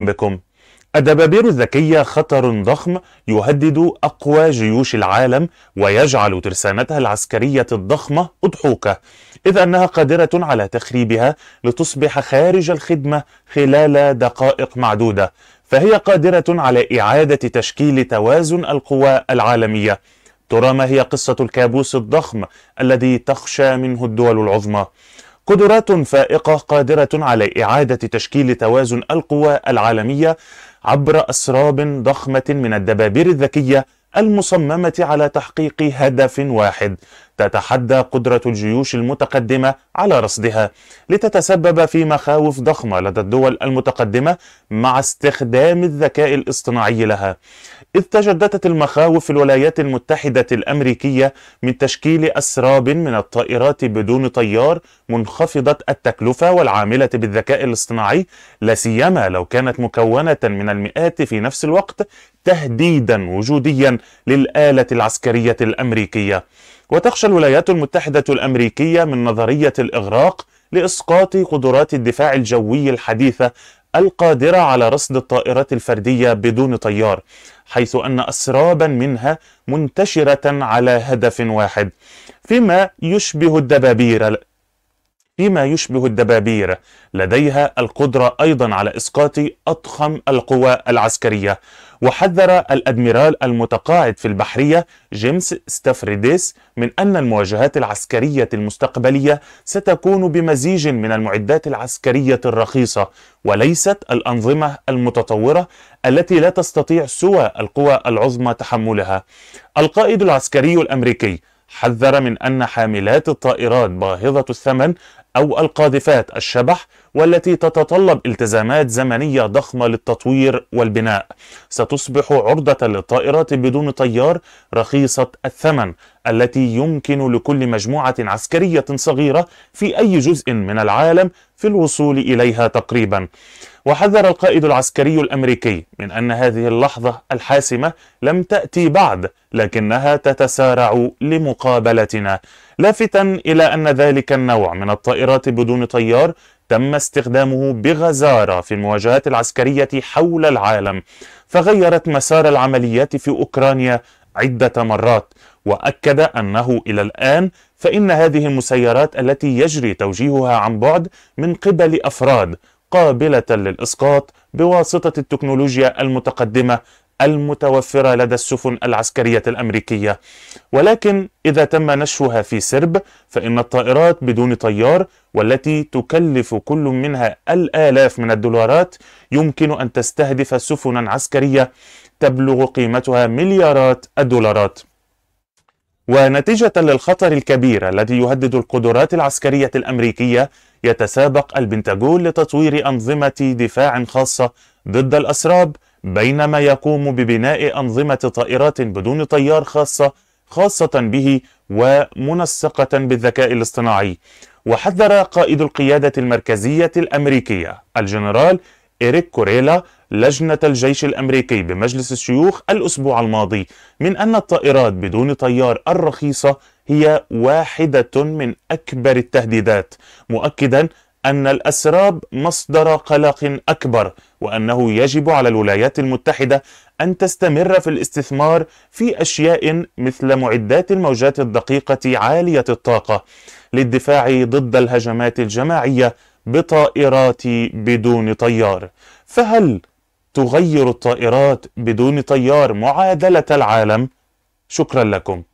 بكم الدبابير الذكية خطر ضخم يهدد أقوى جيوش العالم ويجعل ترسانتها العسكرية الضخمة أضحوكة إذ أنها قادرة على تخريبها لتصبح خارج الخدمة خلال دقائق معدودة فهي قادرة على إعادة تشكيل توازن القوى العالمية ترى ما هي قصة الكابوس الضخم الذي تخشى منه الدول العظمى قدرات فائقة قادرة على إعادة تشكيل توازن القوى العالمية عبر أسراب ضخمة من الدبابير الذكية المصممة على تحقيق هدف واحد تتحدى قدرة الجيوش المتقدمة على رصدها لتتسبب في مخاوف ضخمة لدى الدول المتقدمة مع استخدام الذكاء الاصطناعي لها إذ تجددت المخاوف في الولايات المتحدة الأمريكية من تشكيل أسراب من الطائرات بدون طيار منخفضة التكلفة والعاملة بالذكاء الاصطناعي لسيما لو كانت مكونة من المئات في نفس الوقت تهديدا وجوديا للآلة العسكرية الأمريكية وتخشى الولايات المتحدة الأمريكية من نظرية الإغراق لإسقاط قدرات الدفاع الجوي الحديثة القادرة على رصد الطائرات الفردية بدون طيار حيث أن أسرابا منها منتشرة على هدف واحد فيما يشبه الدبابير فيما يشبه الدبابير لديها القدرة أيضا على إسقاط أضخم القوى العسكرية وحذر الأدميرال المتقاعد في البحرية جيمس ستافريديس من أن المواجهات العسكرية المستقبلية ستكون بمزيج من المعدات العسكرية الرخيصة وليست الأنظمة المتطورة التي لا تستطيع سوى القوى العظمى تحملها القائد العسكري الأمريكي حذر من أن حاملات الطائرات باهظة الثمن أو القاذفات الشبح والتي تتطلب التزامات زمنية ضخمة للتطوير والبناء ستصبح عرضة للطائرات بدون طيار رخيصة الثمن التي يمكن لكل مجموعة عسكرية صغيرة في أي جزء من العالم في الوصول إليها تقريبا وحذر القائد العسكري الأمريكي من أن هذه اللحظة الحاسمة لم تأتي بعد لكنها تتسارع لمقابلتنا لافتا إلى أن ذلك النوع من الطائرات بدون طيار تم استخدامه بغزارة في المواجهات العسكرية حول العالم فغيرت مسار العمليات في أوكرانيا عدة مرات وأكد أنه إلى الآن فإن هذه المسيرات التي يجري توجيهها عن بعد من قبل أفراد قابلة للإسقاط بواسطة التكنولوجيا المتقدمة المتوفرة لدى السفن العسكرية الأمريكية ولكن إذا تم نشوها في سرب فإن الطائرات بدون طيار والتي تكلف كل منها الآلاف من الدولارات يمكن أن تستهدف سفنا عسكرية تبلغ قيمتها مليارات الدولارات ونتيجة للخطر الكبير الذي يهدد القدرات العسكرية الأمريكية يتسابق البنتاغون لتطوير أنظمة دفاع خاصة ضد الأسراب بينما يقوم ببناء أنظمة طائرات بدون طيار خاصة خاصة به ومنسقة بالذكاء الاصطناعي وحذر قائد القيادة المركزية الأمريكية الجنرال إريك كوريلا لجنة الجيش الأمريكي بمجلس الشيوخ الأسبوع الماضي من أن الطائرات بدون طيار الرخيصة هي واحدة من أكبر التهديدات مؤكدا أن الأسراب مصدر قلق أكبر وأنه يجب على الولايات المتحدة أن تستمر في الاستثمار في أشياء مثل معدات الموجات الدقيقة عالية الطاقة للدفاع ضد الهجمات الجماعية بطائرات بدون طيار فهل تغير الطائرات بدون طيار معادلة العالم؟ شكرا لكم